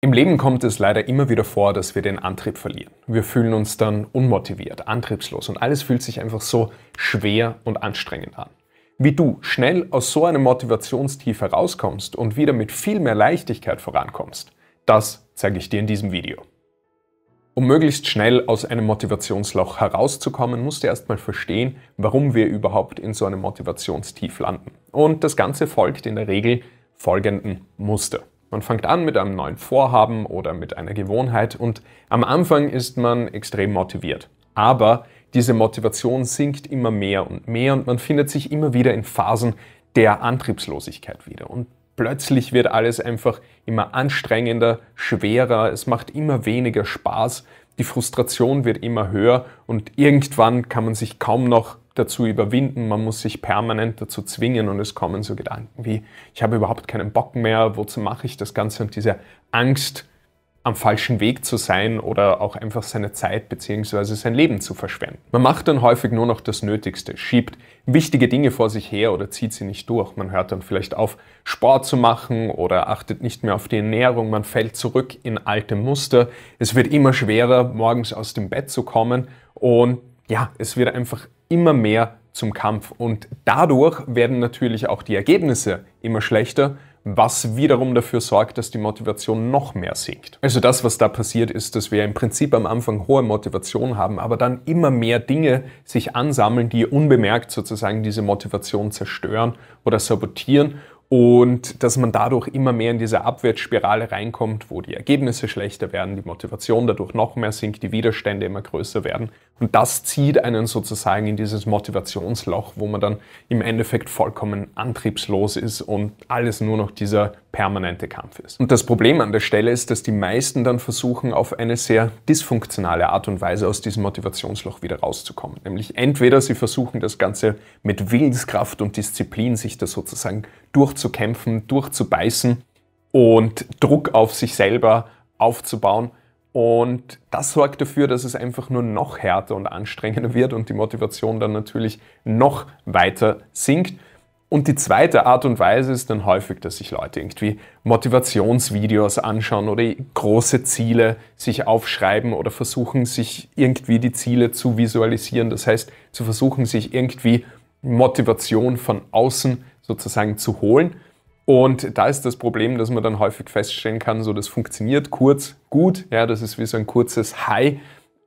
Im Leben kommt es leider immer wieder vor, dass wir den Antrieb verlieren. Wir fühlen uns dann unmotiviert, antriebslos und alles fühlt sich einfach so schwer und anstrengend an. Wie du schnell aus so einem Motivationstief herauskommst und wieder mit viel mehr Leichtigkeit vorankommst, das zeige ich dir in diesem Video. Um möglichst schnell aus einem Motivationsloch herauszukommen, musst du erstmal verstehen, warum wir überhaupt in so einem Motivationstief landen. Und das Ganze folgt in der Regel folgenden Muster. Man fängt an mit einem neuen Vorhaben oder mit einer Gewohnheit und am Anfang ist man extrem motiviert. Aber diese Motivation sinkt immer mehr und mehr und man findet sich immer wieder in Phasen der Antriebslosigkeit wieder. Und plötzlich wird alles einfach immer anstrengender, schwerer, es macht immer weniger Spaß, die Frustration wird immer höher und irgendwann kann man sich kaum noch dazu überwinden, man muss sich permanent dazu zwingen und es kommen so Gedanken wie, ich habe überhaupt keinen Bock mehr, wozu mache ich das Ganze und diese Angst, am falschen Weg zu sein oder auch einfach seine Zeit bzw. sein Leben zu verschwenden. Man macht dann häufig nur noch das Nötigste, schiebt wichtige Dinge vor sich her oder zieht sie nicht durch. Man hört dann vielleicht auf, Sport zu machen oder achtet nicht mehr auf die Ernährung, man fällt zurück in alte Muster. Es wird immer schwerer, morgens aus dem Bett zu kommen und ja, es wird einfach immer mehr zum Kampf und dadurch werden natürlich auch die Ergebnisse immer schlechter, was wiederum dafür sorgt, dass die Motivation noch mehr sinkt. Also das, was da passiert ist, dass wir im Prinzip am Anfang hohe Motivation haben, aber dann immer mehr Dinge sich ansammeln, die unbemerkt sozusagen diese Motivation zerstören oder sabotieren und dass man dadurch immer mehr in diese Abwärtsspirale reinkommt, wo die Ergebnisse schlechter werden, die Motivation dadurch noch mehr sinkt, die Widerstände immer größer werden und das zieht einen sozusagen in dieses Motivationsloch, wo man dann im Endeffekt vollkommen antriebslos ist und alles nur noch dieser permanente Kampf ist. Und das Problem an der Stelle ist, dass die meisten dann versuchen, auf eine sehr dysfunktionale Art und Weise aus diesem Motivationsloch wieder rauszukommen. Nämlich entweder sie versuchen das Ganze mit Willenskraft und Disziplin, sich da sozusagen durchzukämpfen, durchzubeißen und Druck auf sich selber aufzubauen und das sorgt dafür, dass es einfach nur noch härter und anstrengender wird und die Motivation dann natürlich noch weiter sinkt. Und die zweite Art und Weise ist dann häufig, dass sich Leute irgendwie Motivationsvideos anschauen oder große Ziele sich aufschreiben oder versuchen, sich irgendwie die Ziele zu visualisieren. Das heißt, zu versuchen, sich irgendwie Motivation von außen sozusagen zu holen. Und da ist das Problem, dass man dann häufig feststellen kann, so das funktioniert kurz gut, ja, das ist wie so ein kurzes High,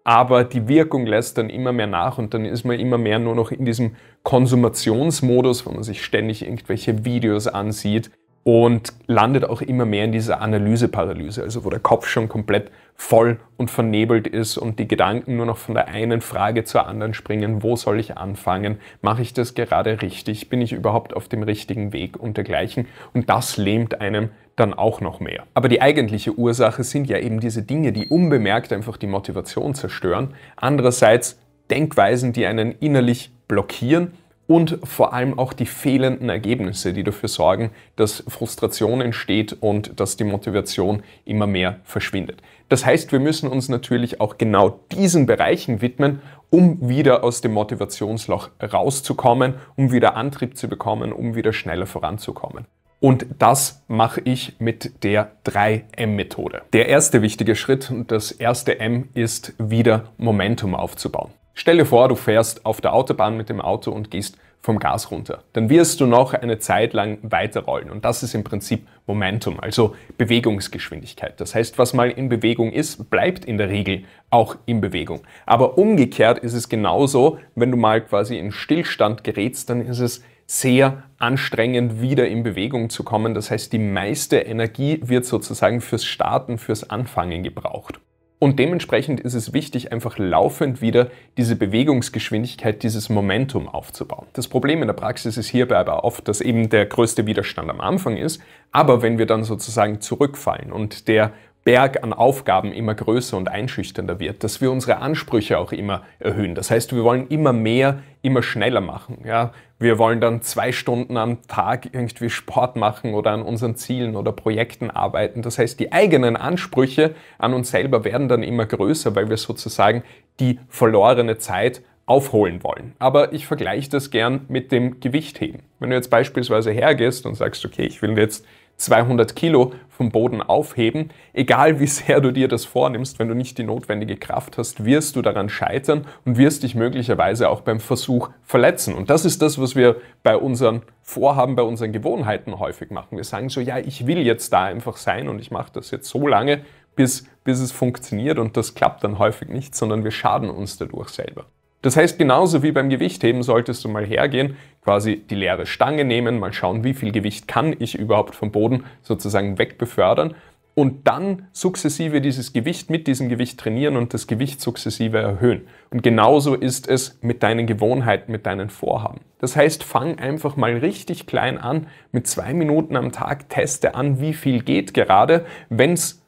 aber die Wirkung lässt dann immer mehr nach und dann ist man immer mehr nur noch in diesem Konsumationsmodus, wo man sich ständig irgendwelche Videos ansieht, und landet auch immer mehr in dieser Analyseparalyse, also wo der Kopf schon komplett voll und vernebelt ist und die Gedanken nur noch von der einen Frage zur anderen springen, wo soll ich anfangen, mache ich das gerade richtig, bin ich überhaupt auf dem richtigen Weg und dergleichen und das lähmt einem dann auch noch mehr. Aber die eigentliche Ursache sind ja eben diese Dinge, die unbemerkt einfach die Motivation zerstören, andererseits Denkweisen, die einen innerlich blockieren und vor allem auch die fehlenden Ergebnisse, die dafür sorgen, dass Frustration entsteht und dass die Motivation immer mehr verschwindet. Das heißt, wir müssen uns natürlich auch genau diesen Bereichen widmen, um wieder aus dem Motivationsloch rauszukommen, um wieder Antrieb zu bekommen, um wieder schneller voranzukommen. Und das mache ich mit der 3M-Methode. Der erste wichtige Schritt und das erste M ist wieder Momentum aufzubauen. Stell dir vor, du fährst auf der Autobahn mit dem Auto und gehst vom Gas runter. Dann wirst du noch eine Zeit lang weiterrollen. Und das ist im Prinzip Momentum, also Bewegungsgeschwindigkeit. Das heißt, was mal in Bewegung ist, bleibt in der Regel auch in Bewegung. Aber umgekehrt ist es genauso, wenn du mal quasi in Stillstand gerätst, dann ist es sehr anstrengend, wieder in Bewegung zu kommen. Das heißt, die meiste Energie wird sozusagen fürs Starten, fürs Anfangen gebraucht. Und dementsprechend ist es wichtig, einfach laufend wieder diese Bewegungsgeschwindigkeit, dieses Momentum aufzubauen. Das Problem in der Praxis ist hierbei aber oft, dass eben der größte Widerstand am Anfang ist, aber wenn wir dann sozusagen zurückfallen und der Berg an Aufgaben immer größer und einschüchternder wird, dass wir unsere Ansprüche auch immer erhöhen. Das heißt, wir wollen immer mehr, immer schneller machen. Ja? Wir wollen dann zwei Stunden am Tag irgendwie Sport machen oder an unseren Zielen oder Projekten arbeiten. Das heißt, die eigenen Ansprüche an uns selber werden dann immer größer, weil wir sozusagen die verlorene Zeit aufholen wollen. Aber ich vergleiche das gern mit dem Gewichtheben. Wenn du jetzt beispielsweise hergehst und sagst, okay, ich will jetzt 200 Kilo vom Boden aufheben. Egal wie sehr du dir das vornimmst, wenn du nicht die notwendige Kraft hast, wirst du daran scheitern und wirst dich möglicherweise auch beim Versuch verletzen. Und das ist das, was wir bei unseren Vorhaben, bei unseren Gewohnheiten häufig machen. Wir sagen so, ja, ich will jetzt da einfach sein und ich mache das jetzt so lange, bis, bis es funktioniert und das klappt dann häufig nicht, sondern wir schaden uns dadurch selber. Das heißt, genauso wie beim Gewichtheben solltest du mal hergehen, quasi die leere Stange nehmen, mal schauen, wie viel Gewicht kann ich überhaupt vom Boden sozusagen wegbefördern und dann sukzessive dieses Gewicht mit diesem Gewicht trainieren und das Gewicht sukzessive erhöhen. Und genauso ist es mit deinen Gewohnheiten, mit deinen Vorhaben. Das heißt, fang einfach mal richtig klein an, mit zwei Minuten am Tag teste an, wie viel geht gerade. Wenn es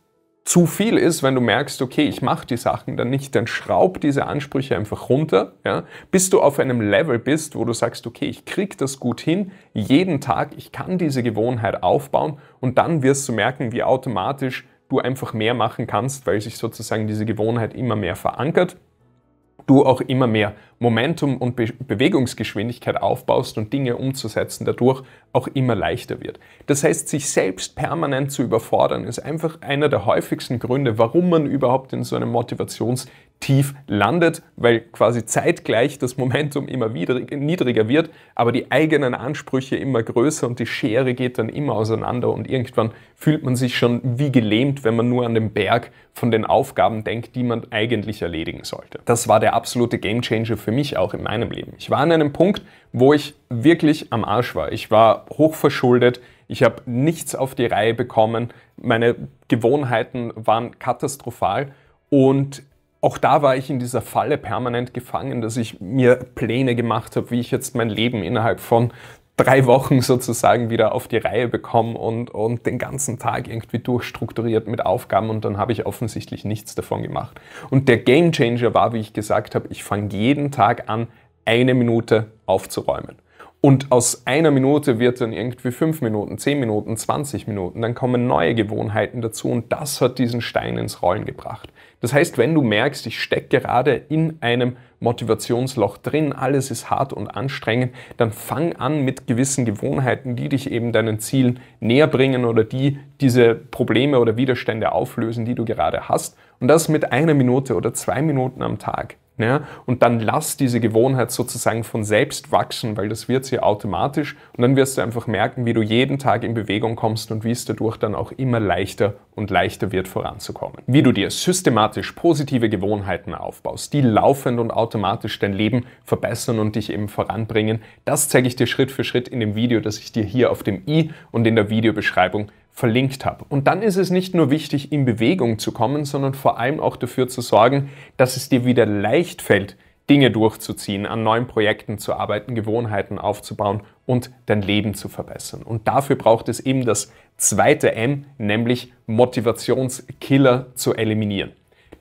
zu viel ist, wenn du merkst, okay, ich mache die Sachen dann nicht, dann schraub diese Ansprüche einfach runter, ja, bis du auf einem Level bist, wo du sagst, okay, ich krieg das gut hin, jeden Tag, ich kann diese Gewohnheit aufbauen und dann wirst du merken, wie automatisch du einfach mehr machen kannst, weil sich sozusagen diese Gewohnheit immer mehr verankert du auch immer mehr Momentum und Be Bewegungsgeschwindigkeit aufbaust und Dinge umzusetzen dadurch auch immer leichter wird. Das heißt, sich selbst permanent zu überfordern, ist einfach einer der häufigsten Gründe, warum man überhaupt in so einem Motivations- tief landet, weil quasi zeitgleich das Momentum immer wieder, niedriger wird, aber die eigenen Ansprüche immer größer und die Schere geht dann immer auseinander und irgendwann fühlt man sich schon wie gelähmt, wenn man nur an den Berg von den Aufgaben denkt, die man eigentlich erledigen sollte. Das war der absolute Gamechanger für mich auch in meinem Leben. Ich war an einem Punkt, wo ich wirklich am Arsch war. Ich war hochverschuldet, ich habe nichts auf die Reihe bekommen, meine Gewohnheiten waren katastrophal und auch da war ich in dieser Falle permanent gefangen, dass ich mir Pläne gemacht habe, wie ich jetzt mein Leben innerhalb von drei Wochen sozusagen wieder auf die Reihe bekomme und, und den ganzen Tag irgendwie durchstrukturiert mit Aufgaben und dann habe ich offensichtlich nichts davon gemacht. Und der Gamechanger war, wie ich gesagt habe, ich fange jeden Tag an, eine Minute aufzuräumen. Und aus einer Minute wird dann irgendwie fünf Minuten, zehn Minuten, 20 Minuten. Dann kommen neue Gewohnheiten dazu und das hat diesen Stein ins Rollen gebracht. Das heißt, wenn du merkst, ich stecke gerade in einem Motivationsloch drin, alles ist hart und anstrengend, dann fang an mit gewissen Gewohnheiten, die dich eben deinen Zielen näher bringen oder die diese Probleme oder Widerstände auflösen, die du gerade hast. Und das mit einer Minute oder zwei Minuten am Tag. Ja? Und dann lass diese Gewohnheit sozusagen von selbst wachsen, weil das wird sie automatisch. Und dann wirst du einfach merken, wie du jeden Tag in Bewegung kommst und wie es dadurch dann auch immer leichter und leichter wird voranzukommen. Wie du dir systematisch positive Gewohnheiten aufbaust, die laufend und automatisch dein Leben verbessern und dich eben voranbringen, das zeige ich dir Schritt für Schritt in dem Video, das ich dir hier auf dem i und in der Videobeschreibung verlinkt habe. Und dann ist es nicht nur wichtig, in Bewegung zu kommen, sondern vor allem auch dafür zu sorgen, dass es dir wieder leicht fällt, Dinge durchzuziehen, an neuen Projekten zu arbeiten, Gewohnheiten aufzubauen und dein Leben zu verbessern. Und dafür braucht es eben das zweite M, nämlich Motivationskiller zu eliminieren.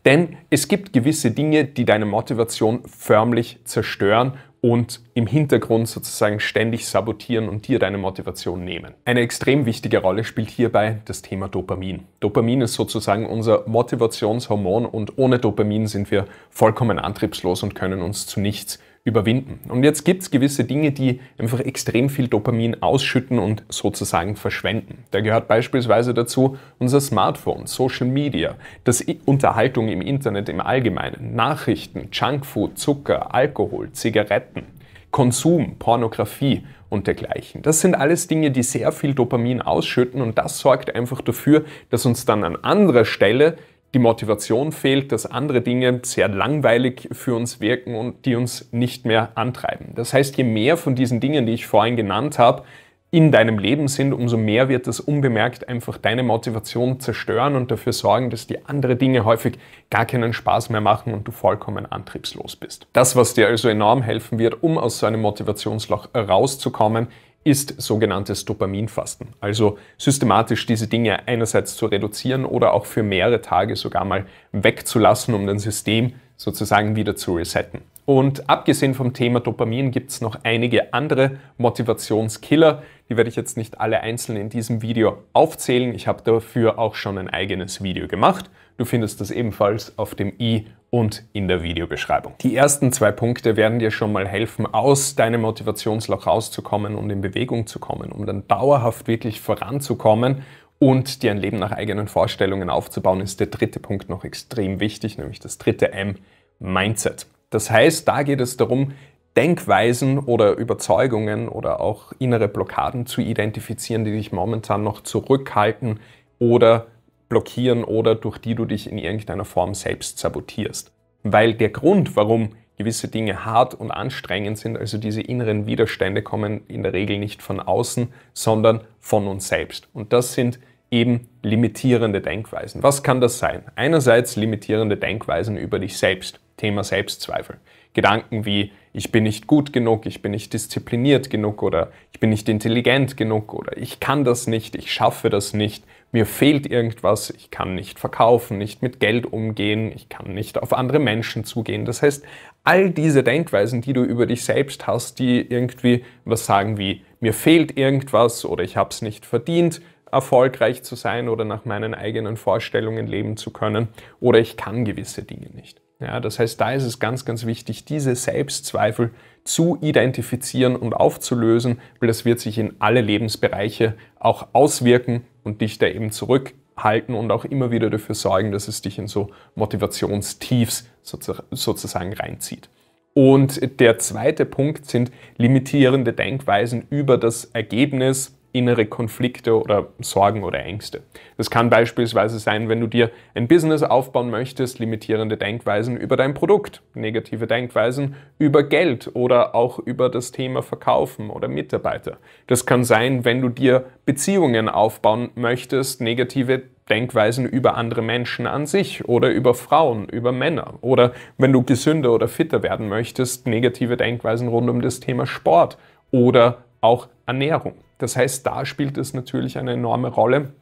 Denn es gibt gewisse Dinge, die deine Motivation förmlich zerstören und im Hintergrund sozusagen ständig sabotieren und dir deine Motivation nehmen. Eine extrem wichtige Rolle spielt hierbei das Thema Dopamin. Dopamin ist sozusagen unser Motivationshormon und ohne Dopamin sind wir vollkommen antriebslos und können uns zu nichts überwinden. Und jetzt gibt es gewisse Dinge, die einfach extrem viel Dopamin ausschütten und sozusagen verschwenden. Da gehört beispielsweise dazu unser Smartphone, Social Media, das Unterhaltung im Internet im Allgemeinen, Nachrichten, Junkfood, Zucker, Alkohol, Zigaretten. Konsum, Pornografie und dergleichen. Das sind alles Dinge, die sehr viel Dopamin ausschütten und das sorgt einfach dafür, dass uns dann an anderer Stelle die Motivation fehlt, dass andere Dinge sehr langweilig für uns wirken und die uns nicht mehr antreiben. Das heißt, je mehr von diesen Dingen, die ich vorhin genannt habe, in deinem Leben sind, umso mehr wird das unbemerkt einfach deine Motivation zerstören und dafür sorgen, dass die anderen Dinge häufig gar keinen Spaß mehr machen und du vollkommen antriebslos bist. Das, was dir also enorm helfen wird, um aus so einem Motivationsloch rauszukommen, ist sogenanntes Dopaminfasten. Also systematisch diese Dinge einerseits zu reduzieren oder auch für mehrere Tage sogar mal wegzulassen, um dein System sozusagen wieder zu resetten. Und abgesehen vom Thema Dopamin gibt es noch einige andere Motivationskiller. Die werde ich jetzt nicht alle einzeln in diesem Video aufzählen. Ich habe dafür auch schon ein eigenes Video gemacht. Du findest das ebenfalls auf dem i und in der Videobeschreibung. Die ersten zwei Punkte werden dir schon mal helfen, aus deinem Motivationsloch rauszukommen und in Bewegung zu kommen, um dann dauerhaft wirklich voranzukommen und dir ein Leben nach eigenen Vorstellungen aufzubauen, ist der dritte Punkt noch extrem wichtig, nämlich das dritte M, Mindset. Das heißt, da geht es darum, Denkweisen oder Überzeugungen oder auch innere Blockaden zu identifizieren, die dich momentan noch zurückhalten oder blockieren oder durch die du dich in irgendeiner Form selbst sabotierst. Weil der Grund, warum gewisse Dinge hart und anstrengend sind, also diese inneren Widerstände kommen in der Regel nicht von außen, sondern von uns selbst. Und das sind eben limitierende Denkweisen. Was kann das sein? Einerseits limitierende Denkweisen über dich selbst, Thema Selbstzweifel. Gedanken wie ich bin nicht gut genug, ich bin nicht diszipliniert genug oder ich bin nicht intelligent genug oder ich kann das nicht, ich schaffe das nicht mir fehlt irgendwas, ich kann nicht verkaufen, nicht mit Geld umgehen, ich kann nicht auf andere Menschen zugehen. Das heißt, all diese Denkweisen, die du über dich selbst hast, die irgendwie was sagen wie, mir fehlt irgendwas oder ich habe es nicht verdient, erfolgreich zu sein oder nach meinen eigenen Vorstellungen leben zu können oder ich kann gewisse Dinge nicht. Ja, das heißt, da ist es ganz, ganz wichtig, diese Selbstzweifel zu identifizieren und aufzulösen, weil das wird sich in alle Lebensbereiche auch auswirken und dich da eben zurückhalten und auch immer wieder dafür sorgen, dass es dich in so Motivationstiefs sozusagen reinzieht. Und der zweite Punkt sind limitierende Denkweisen über das Ergebnis, innere Konflikte oder Sorgen oder Ängste. Das kann beispielsweise sein, wenn du dir ein Business aufbauen möchtest, limitierende Denkweisen über dein Produkt, negative Denkweisen über Geld oder auch über das Thema Verkaufen oder Mitarbeiter. Das kann sein, wenn du dir Beziehungen aufbauen möchtest, negative Denkweisen über andere Menschen an sich oder über Frauen, über Männer oder wenn du gesünder oder fitter werden möchtest, negative Denkweisen rund um das Thema Sport oder auch Ernährung. Das heißt, da spielt es natürlich eine enorme Rolle.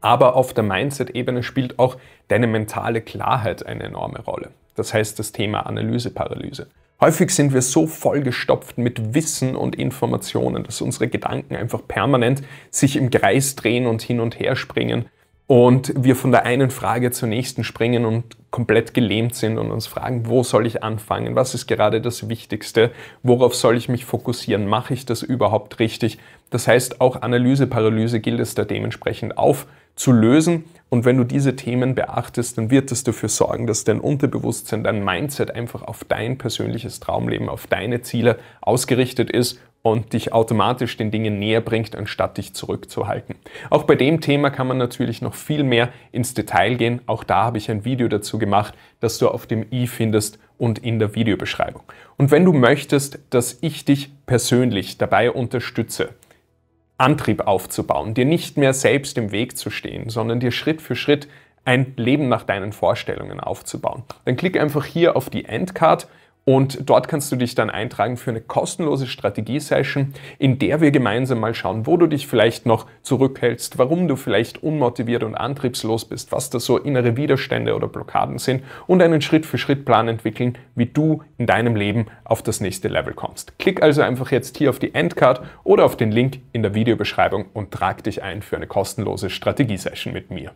Aber auf der Mindset-Ebene spielt auch deine mentale Klarheit eine enorme Rolle. Das heißt das Thema Analyseparalyse. Häufig sind wir so vollgestopft mit Wissen und Informationen, dass unsere Gedanken einfach permanent sich im Kreis drehen und hin und her springen und wir von der einen Frage zur nächsten springen und komplett gelähmt sind und uns fragen, wo soll ich anfangen? Was ist gerade das Wichtigste? Worauf soll ich mich fokussieren? Mache ich das überhaupt richtig? Das heißt, auch Analyseparalyse gilt es da dementsprechend aufzulösen. Und wenn du diese Themen beachtest, dann wird es dafür sorgen, dass dein Unterbewusstsein, dein Mindset einfach auf dein persönliches Traumleben, auf deine Ziele ausgerichtet ist und dich automatisch den Dingen näher bringt, anstatt dich zurückzuhalten. Auch bei dem Thema kann man natürlich noch viel mehr ins Detail gehen. Auch da habe ich ein Video dazu gemacht, das du auf dem i findest und in der Videobeschreibung. Und wenn du möchtest, dass ich dich persönlich dabei unterstütze, Antrieb aufzubauen, dir nicht mehr selbst im Weg zu stehen, sondern dir Schritt für Schritt ein Leben nach deinen Vorstellungen aufzubauen, dann klick einfach hier auf die Endcard und dort kannst du dich dann eintragen für eine kostenlose Strategie-Session, in der wir gemeinsam mal schauen, wo du dich vielleicht noch zurückhältst, warum du vielleicht unmotiviert und antriebslos bist, was da so innere Widerstände oder Blockaden sind und einen Schritt-für-Schritt-Plan entwickeln, wie du in deinem Leben auf das nächste Level kommst. Klick also einfach jetzt hier auf die Endcard oder auf den Link in der Videobeschreibung und trag dich ein für eine kostenlose Strategie-Session mit mir.